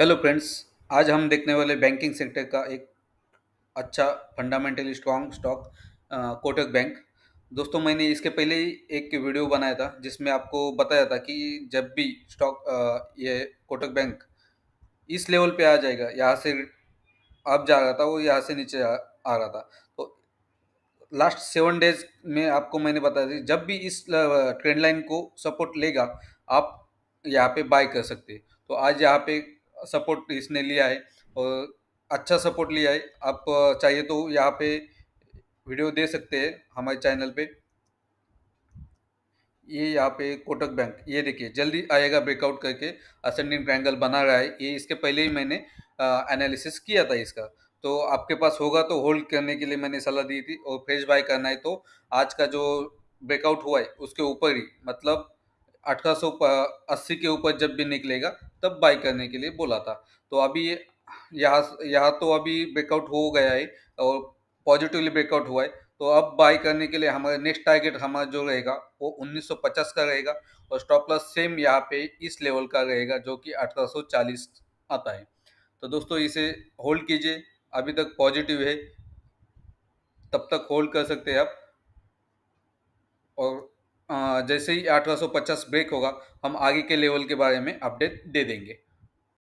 hello friends आज हम देखने वाले बैंकिंग सेक्टर का एक अच्छा fundamentally strong stock Kotak bank दोस्तों मैंने इसके पहले ही एक वीडियो बनाया था जिसमें आपको बताया था कि जब भी स्टॉक ये कोटक बैंक इस लेवल पे आ जाएगा यहाँ से अब जा रहा था वो यहाँ से नीचे आ, रहा था तो लास्ट सेवन डेज में आपको मैंने बताया था जब भी इस ट्रेंड लाइन को सपोर्ट लेगा आप यहाँ पे बाय कर सकते तो आज यहाँ पे सपोर्ट इसने लिया है और अच्छा सपोर्ट लिया है आप चाहिए तो यहाँ पे वीडियो दे सकते हैं हमारे चैनल पे ये यहाँ पे कोटक बैंक ये देखिए जल्दी आएगा ब्रेकआउट करके असेंडिंग ट्रायंगल बना रहा है ये इसके पहले ही मैंने एनालिसिस किया था इसका तो आपके पास होगा तो होल्ड करने के लिए मैंने सलाह दी थी और फ्रेश बाय करना है तो आज का जो ब्रेकआउट हुआ है उसके ऊपर ही मतलब 1880 के ऊपर जब भी निकलेगा तब बाई करने के लिए बोला था तो अभी यहाँ यहाँ तो अभी ब्रेकआउट हो गया है और पॉजिटिवली ब्रेकआउट हुआ है तो अब बाई करने के लिए हमारा नेक्स्ट टारगेट हमारा जो रहेगा वो 1950 का रहेगा और स्टॉप लॉस सेम यहाँ पे इस लेवल का रहेगा जो कि 1840 आता है तो दोस्तों इसे होल्ड कीजिए अभी तक पॉजिटिव है तब तक होल्ड कर सकते हैं आप और जैसे ही 1850 ब्रेक होगा हम आगे के लेवल के बारे में अपडेट दे देंगे